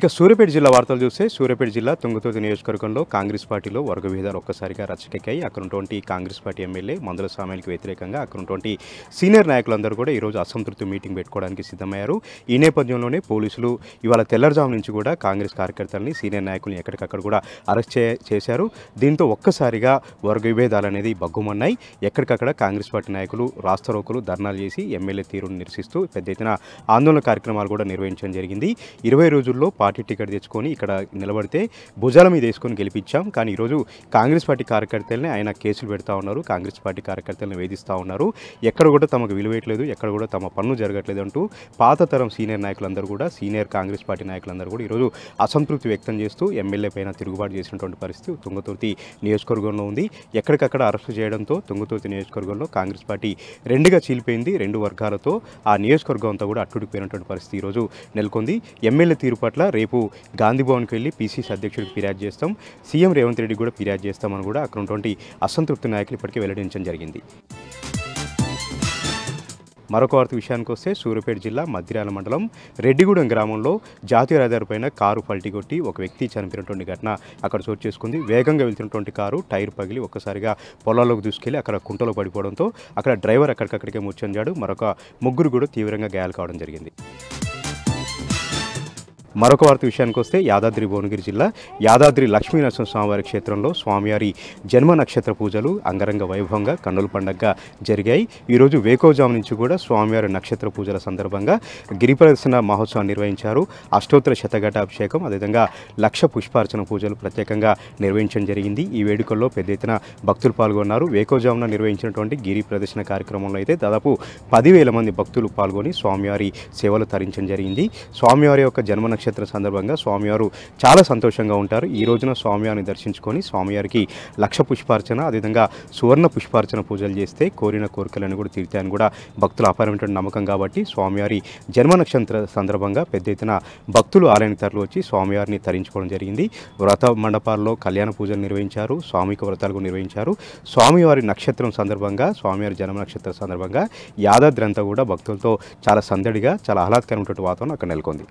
ఇక సూర్యాపేట జిల్లా వార్తలు చూస్తే సూర్యాపేట జిల్లా తుంగతోతి నియోజకవర్గంలో కాంగ్రెస్ పార్టీలో వర్గ విధాలు ఒక్కసారిగా రచ్చకెక్కాయి అక్కడున్నటువంటి కాంగ్రెస్ పార్టీ ఎమ్మెల్యే మందుల స్వామికి వ్యతిరేకంగా అక్కడున్నటువంటి సీనియర్ నాయకులందరూ కూడా ఈరోజు అసంతృప్తి మీటింగ్ పెట్టుకోవడానికి సిద్ధమయ్యారు ఈ నేపథ్యంలోనే పోలీసులు ఇవాళ తెల్లర్జాము నుంచి కూడా కాంగ్రెస్ కార్యకర్తలని సీనియర్ నాయకుల్ని ఎక్కడికక్కడ కూడా అరెస్ట్ చేశారు దీంతో ఒక్కసారిగా వర్గ విభేదాలు అనేది బగ్గుమన్నాయి ఎక్కడికక్కడ కాంగ్రెస్ పార్టీ నాయకులు రాస్తరోకులు ధర్నాలు చేసి ఎమ్మెల్యే తీరును నిరసిస్తూ పెద్ద ఎత్తున ఆందోళన కార్యక్రమాలు కూడా నిర్వహించడం జరిగింది ఇరవై రోజుల్లో పార్టీ టికెట్ తెచ్చుకొని ఇక్కడ నిలబడితే భుజాల మీద వేసుకొని గెలిపించాం కానీ ఈరోజు కాంగ్రెస్ పార్టీ కార్యకర్తలనే ఆయన కేసులు పెడతా ఉన్నారు కాంగ్రెస్ పార్టీ కార్యకర్తలను వేధిస్తూ ఉన్నారు ఎక్కడ కూడా తమకు విలువేయట్లేదు ఎక్కడ కూడా తమ పనులు జరగట్లేదు అంటూ పాత తరం సీనియర్ నాయకులందరూ కూడా సీనియర్ కాంగ్రెస్ పార్టీ నాయకులందరూ కూడా ఈరోజు అసంతృప్తి వ్యక్తం చేస్తూ ఎమ్మెల్యే పైన తిరుగుబాటు చేసినటువంటి పరిస్థితి తుంగతుర్తి నియోజకవర్గంలో ఉంది ఎక్కడికక్కడ అరెస్టు చేయడంతో తుంగతుర్తి నియోజకవర్గంలో కాంగ్రెస్ పార్టీ రెండుగా చీలిపోయింది రెండు వర్గాలతో ఆ నియోజకవర్గం అంతా కూడా అట్టుడిపోయినటువంటి పరిస్థితి ఈరోజు నెలకొంది ఎమ్మెల్యే తీరు పట్ల రేపు గాంధీ భవన్కి వెళ్ళి పీసీసీ అధ్యక్షుడికి ఫిర్యాదు చేస్తాం సీఎం రేవంత్ రెడ్డి కూడా ఫిర్యాదు చేస్తామని కూడా అక్కడ ఉన్నటువంటి అసంతృప్తి నాయకులు ఇప్పటికే వెల్లడించడం జరిగింది మరొక వార్త విషయానికి వస్తే సూర్యపేట జిల్లా మద్దిరాల మండలం రెడ్డిగూడెం గ్రామంలో జాతీయ రహదారిపైన కారు పల్టిగొట్టి ఒక వ్యక్తి చనిపోయినటువంటి ఘటన అక్కడ చోటు చేసుకుంది వేగంగా వెళ్తున్నటువంటి కారు టైర్ పగిలి ఒక్కసారిగా పొలాల్లోకి దూసుకెళ్లి అక్కడ కుంటలో పడిపోవడంతో అక్కడ డ్రైవర్ అక్కడికక్కడికే ముచ్చంజాడు మరొక ముగ్గురు కూడా తీవ్రంగా గాయాలు కావడం జరిగింది మరొక వార్త విషయానికి వస్తే యాదాద్రి భువనగిరి జిల్లా యాదాద్రి లక్ష్మీ స్వామివారి క్షేత్రంలో స్వామివారి జన్మ నక్షత్ర పూజలు అంగరంగ వైభవంగా కన్నుల పండగగా జరిగాయి ఈరోజు వేకోజాము నుంచి కూడా స్వామివారి నక్షత్ర పూజల సందర్భంగా గిరి ప్రదర్శన మహోత్సవం నిర్వహించారు అష్టోత్తర శతఘటాభిషేకం అదేవిధంగా లక్ష పుష్పార్చన పూజలు ప్రత్యేకంగా నిర్వహించడం జరిగింది ఈ వేడుకల్లో పెద్ద ఎత్తున భక్తులు పాల్గొన్నారు వేకోజామున నిర్వహించినటువంటి గిరి ప్రదర్శన కార్యక్రమంలో అయితే దాదాపు పదివేల మంది భక్తులు పాల్గొని స్వామివారి సేవలు తరించడం జరిగింది స్వామివారి యొక్క జన్మ నక్షత్ర సందర్భంగా స్వామివారు చాలా సంతోషంగా ఉంటారు ఈ రోజున స్వామివారిని దర్శించుకొని స్వామివారికి లక్ష పుష్పార్చన అదేవిధంగా సువర్ణ పుష్పార్చన పూజలు చేస్తే కోరిన కోరికలను కూడా తీర్తాయని కూడా భక్తులు అపారమైనటువంటి నమ్మకం కాబట్టి స్వామివారి జన్మ నక్షత్ర సందర్భంగా పెద్ద ఎత్తున భక్తులు ఆలయానికి తరలి వచ్చి స్వామివారిని తరించుకోవడం జరిగింది వ్రత మండపాల్లో కళ్యాణ పూజలు నిర్వహించారు స్వామికి వ్రతాలు నిర్వహించారు స్వామివారి నక్షత్రం సందర్భంగా స్వామివారి జన్మ నక్షత్ర సందర్భంగా యాదాద్రి అంతా కూడా భక్తులతో చాలా సందడిగా చాలా ఆహ్లాదకరమైనటువంటి వాతావరణం అక్కడ నెలకొంది